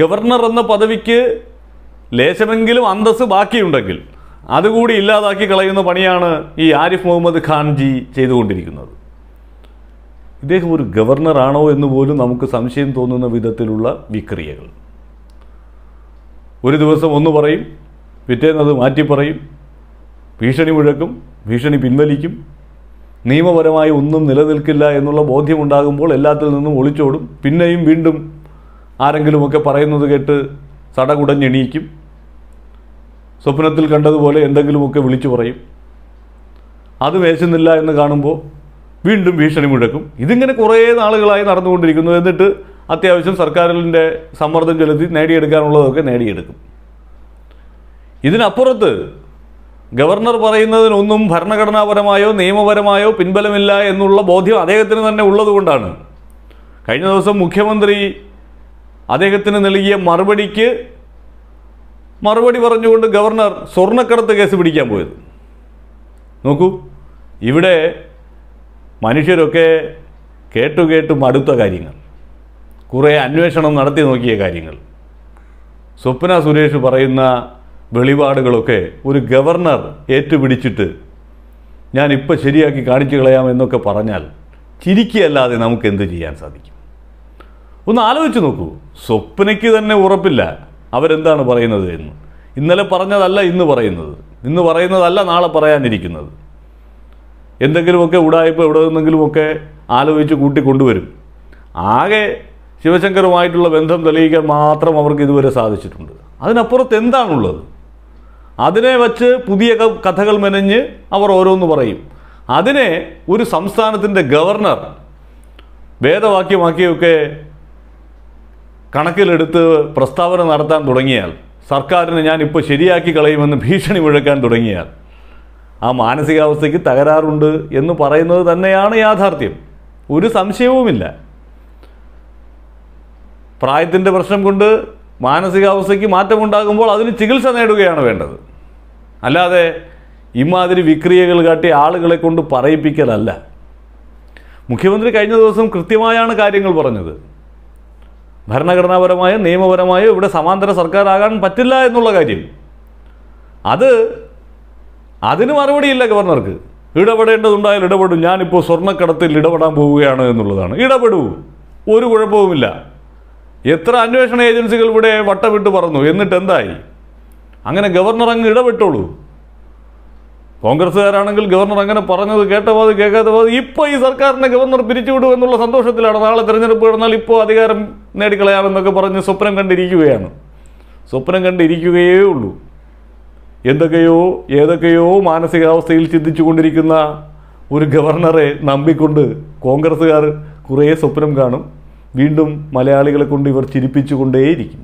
governor എന്ന പദവിക്ക് ലേശമെങ്കിലും അന്തസ് ബാക്കിയുണ്ടെങ്കിൽ അതുകൂടി ഇല്ലാതാക്കി കളയുന്ന പണിയാണ് ഈ ആരിഫ് മുഹമ്മദ് ഖാൻജി ചെയ്തുകൊണ്ടിരിക്കുന്നത് ഇദ്ദേഹം ഒരു ഗവർണറാണോ എന്ന് പോലും നമുക്ക് സംശയം തോന്നുന്ന വിധത്തിലുള്ള വിക്രിയകൾ ഒരു ദിവസം ഒന്ന് പറയും അത് മാറ്റി പറയും ഭീഷണി മുഴക്കും ഭീഷണി പിൻവലിക്കും നിയമപരമായി ഒന്നും നിലനിൽക്കില്ല എന്നുള്ള ബോധ്യമുണ്ടാകുമ്പോൾ എല്ലാത്തിൽ നിന്നും ഒളിച്ചോടും പിന്നെയും വീണ്ടും ആരെങ്കിലുമൊക്കെ പറയുന്നത് കേട്ട് സടകുടഞ്ഞെണീക്കും സ്വപ്നത്തിൽ കണ്ടതുപോലെ എന്തെങ്കിലുമൊക്കെ വിളിച്ചു പറയും അത് വേശുന്നില്ല എന്ന് കാണുമ്പോൾ വീണ്ടും ഭീഷണി മുഴക്കും ഇതിങ്ങനെ കുറേ നാളുകളായി നടന്നുകൊണ്ടിരിക്കുന്നു എന്നിട്ട് അത്യാവശ്യം സർക്കാരിൻ്റെ സമ്മർദ്ദം ചെലുത്തി നേടിയെടുക്കാനുള്ളതൊക്കെ നേടിയെടുക്കും ഇതിനപ്പുറത്ത് ഗവർണർ പറയുന്നതിനൊന്നും ഭരണഘടനാപരമായോ നിയമപരമായോ പിൻബലമില്ല എന്നുള്ള ബോധ്യം അദ്ദേഹത്തിന് തന്നെ ഉള്ളതുകൊണ്ടാണ് കഴിഞ്ഞ ദിവസം മുഖ്യമന്ത്രി അദ്ദേഹത്തിന് നൽകിയ മറുപടിക്ക് മറുപടി പറഞ്ഞുകൊണ്ട് ഗവർണർ സ്വർണ്ണക്കടത്ത് കേസ് പിടിക്കാൻ പോയത് നോക്കൂ ഇവിടെ മനുഷ്യരൊക്കെ കേട്ടു കേട്ടു മടുത്ത കാര്യങ്ങൾ കുറേ അന്വേഷണം നടത്തി നോക്കിയ കാര്യങ്ങൾ സ്വപ്ന സുരേഷ് പറയുന്ന വെളിപാടുകളൊക്കെ ഒരു ഗവർണർ ഏറ്റുപിടിച്ചിട്ട് ഞാനിപ്പോൾ ശരിയാക്കി കാണിച്ചു കളയാമെന്നൊക്കെ എന്നൊക്കെ പറഞ്ഞാൽ ചിരിക്കുകയല്ലാതെ നമുക്ക് എന്ത് ചെയ്യാൻ സാധിക്കും ഒന്ന് ആലോചിച്ച് നോക്കൂ സ്വപ്നയ്ക്ക് തന്നെ ഉറപ്പില്ല അവരെന്താണ് പറയുന്നത് എന്ന് ഇന്നലെ പറഞ്ഞതല്ല ഇന്ന് പറയുന്നത് ഇന്ന് പറയുന്നതല്ല നാളെ പറയാനിരിക്കുന്നത് എന്തെങ്കിലുമൊക്കെ ഉടായ്പ എവിടെ നിന്നെങ്കിലുമൊക്കെ ആലോചിച്ച് കൂട്ടിക്കൊണ്ടുവരും ആകെ ശിവശങ്കറുമായിട്ടുള്ള ബന്ധം തെളിയിക്കാൻ മാത്രം അവർക്ക് ഇതുവരെ സാധിച്ചിട്ടുണ്ട് അതിനപ്പുറത്ത് എന്താണുള്ളത് അതിനെ വച്ച് പുതിയ കഥകൾ മെനഞ്ഞ് അവർ ഓരോന്ന് പറയും അതിനെ ഒരു സംസ്ഥാനത്തിൻ്റെ ഗവർണർ വേദവാക്യമാക്കിയൊക്കെ കണക്കിലെടുത്ത് പ്രസ്താവന നടത്താൻ തുടങ്ങിയാൽ സർക്കാരിനെ ഞാനിപ്പോൾ ശരിയാക്കി കളയുമെന്ന് ഭീഷണി മുഴക്കാൻ തുടങ്ങിയാൽ ആ മാനസികാവസ്ഥയ്ക്ക് തകരാറുണ്ട് എന്ന് പറയുന്നത് തന്നെയാണ് യാഥാർത്ഥ്യം ഒരു സംശയവുമില്ല പ്രായത്തിൻ്റെ പ്രശ്നം കൊണ്ട് മാനസികാവസ്ഥയ്ക്ക് മാറ്റമുണ്ടാകുമ്പോൾ അതിന് ചികിത്സ നേടുകയാണ് വേണ്ടത് അല്ലാതെ ഇമാതിരി വിക്രിയകൾ കാട്ടി ആളുകളെ കൊണ്ട് പറയിപ്പിക്കലല്ല മുഖ്യമന്ത്രി കഴിഞ്ഞ ദിവസം കൃത്യമായാണ് കാര്യങ്ങൾ പറഞ്ഞത് ഭരണഘടനാപരമായോ നിയമപരമായോ ഇവിടെ സമാന്തര സർക്കാരാകാൻ പറ്റില്ല എന്നുള്ള കാര്യം അത് അതിന് മറുപടിയില്ല ഗവർണർക്ക് ഇടപെടേണ്ടതുണ്ടായാൽ ഇടപെടും ഞാനിപ്പോൾ സ്വർണ്ണക്കടത്തിൽ ഇടപെടാൻ പോവുകയാണ് എന്നുള്ളതാണ് ഇടപെടൂ ഒരു കുഴപ്പവുമില്ല എത്ര അന്വേഷണ ഏജൻസികൾ ഇവിടെ വട്ടമിട്ട് പറഞ്ഞു എന്നിട്ട് എന്തായി അങ്ങനെ ഗവർണർ അങ്ങ് ഇടപെട്ടോളൂ കോൺഗ്രസ്സുകാരാണെങ്കിൽ ഗവർണർ അങ്ങനെ പറഞ്ഞത് കേട്ട പോത് കേൾക്കാത്ത പോത് ഇപ്പോൾ ഈ സർക്കാരിനെ ഗവർണർ പിരിച്ചുവിടും എന്നുള്ള സന്തോഷത്തിലാണ് നാളെ തിരഞ്ഞെടുപ്പ് കടന്നാൽ ഇപ്പോൾ അധികാരം നേടിക്കളയാമെന്നൊക്കെ പറഞ്ഞ് സ്വപ്നം കണ്ടിരിക്കുകയാണ് സ്വപ്നം കണ്ടിരിക്കുകയേ ഉള്ളൂ എന്തൊക്കെയോ ഏതൊക്കെയോ മാനസികാവസ്ഥയിൽ ചിന്തിച്ചുകൊണ്ടിരിക്കുന്ന ഒരു ഗവർണറെ നമ്പിക്കൊണ്ട് കോൺഗ്രസ്സുകാർ കുറേ സ്വപ്നം കാണും വീണ്ടും മലയാളികളെ കൊണ്ട് ഇവർ ചിരിപ്പിച്ചുകൊണ്ടേയിരിക്കും